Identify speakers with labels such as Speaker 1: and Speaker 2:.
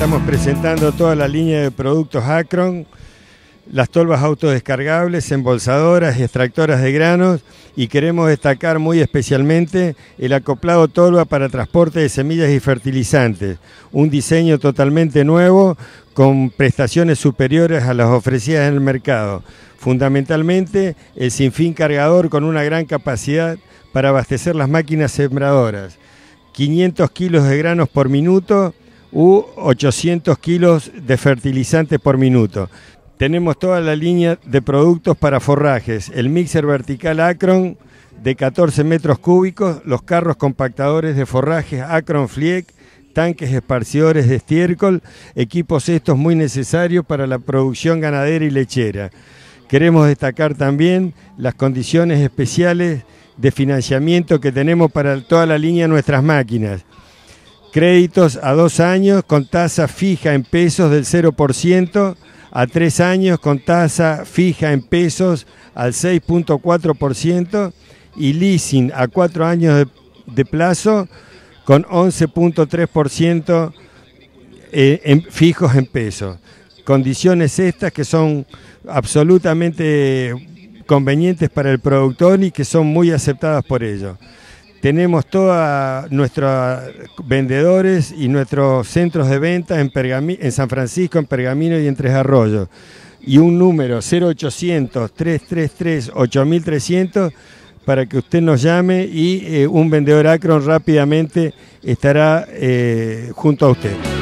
Speaker 1: Estamos presentando toda la línea de productos Acron, las tolvas autodescargables, embolsadoras y extractoras de granos y queremos destacar muy especialmente el acoplado tolva para transporte de semillas y fertilizantes, un diseño totalmente nuevo con prestaciones superiores a las ofrecidas en el mercado. Fundamentalmente el sinfín cargador con una gran capacidad para abastecer las máquinas sembradoras. 500 kilos de granos por minuto u 800 kilos de fertilizantes por minuto. Tenemos toda la línea de productos para forrajes, el mixer vertical Acron de 14 metros cúbicos, los carros compactadores de forrajes Acron FLIEC, tanques esparcidores de estiércol, equipos estos muy necesarios para la producción ganadera y lechera. Queremos destacar también las condiciones especiales de financiamiento que tenemos para toda la línea de nuestras máquinas. Créditos a dos años con tasa fija en pesos del 0%, a tres años con tasa fija en pesos al 6.4% y leasing a cuatro años de, plazo con 11.3% eh, en, fijos en pesos. Condiciones estas que son absolutamente convenientes para el productor y que son muy aceptadas por ellos. Tenemos todos nuestros vendedores y nuestros centros de venta en, San Francisco, en Pergamino y en Tres Arroyos. Y un número 0800-333-8300 para que usted nos llame y eh, un vendedor Acron rápidamente estará eh, junto a usted.